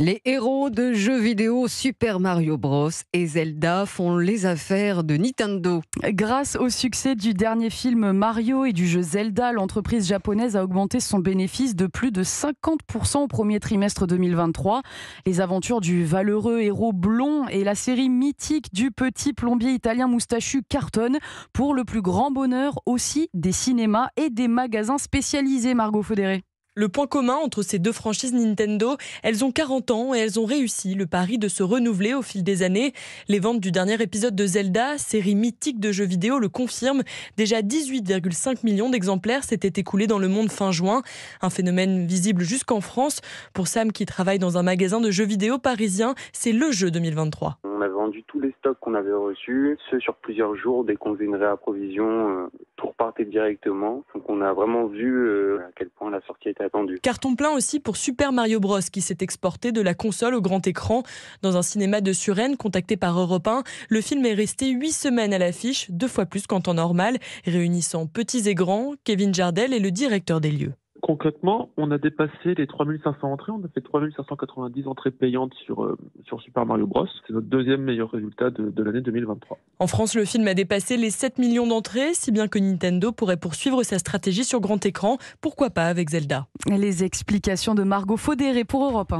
Les héros de jeux vidéo Super Mario Bros et Zelda font les affaires de Nintendo. Grâce au succès du dernier film Mario et du jeu Zelda, l'entreprise japonaise a augmenté son bénéfice de plus de 50% au premier trimestre 2023. Les aventures du valeureux héros blond et la série mythique du petit plombier italien moustachu cartonnent pour le plus grand bonheur aussi des cinémas et des magasins spécialisés Margot Fodéré. Le point commun entre ces deux franchises Nintendo, elles ont 40 ans et elles ont réussi le pari de se renouveler au fil des années. Les ventes du dernier épisode de Zelda, série mythique de jeux vidéo, le confirment. Déjà 18,5 millions d'exemplaires s'étaient écoulés dans le monde fin juin, un phénomène visible jusqu'en France. Pour Sam qui travaille dans un magasin de jeux vidéo parisien, c'est le jeu 2023 on a vendu tous les stocks qu'on avait reçus, ceux sur plusieurs jours, dès qu'on faisait une réapprovision, tout euh, repartait directement. Donc on a vraiment vu euh, à quel point sortie était Carton plein aussi pour Super Mario Bros qui s'est exporté de la console au grand écran. Dans un cinéma de Suresnes, contacté par Europe 1, le film est resté huit semaines à l'affiche, deux fois plus qu'en temps normal, réunissant petits et grands. Kevin Jardel est le directeur des lieux concrètement, on a dépassé les 3500 entrées. On a fait 3590 entrées payantes sur, euh, sur Super Mario Bros. C'est notre deuxième meilleur résultat de, de l'année 2023. En France, le film a dépassé les 7 millions d'entrées, si bien que Nintendo pourrait poursuivre sa stratégie sur grand écran. Pourquoi pas avec Zelda Les explications de Margot Faudéré pour Europe 1.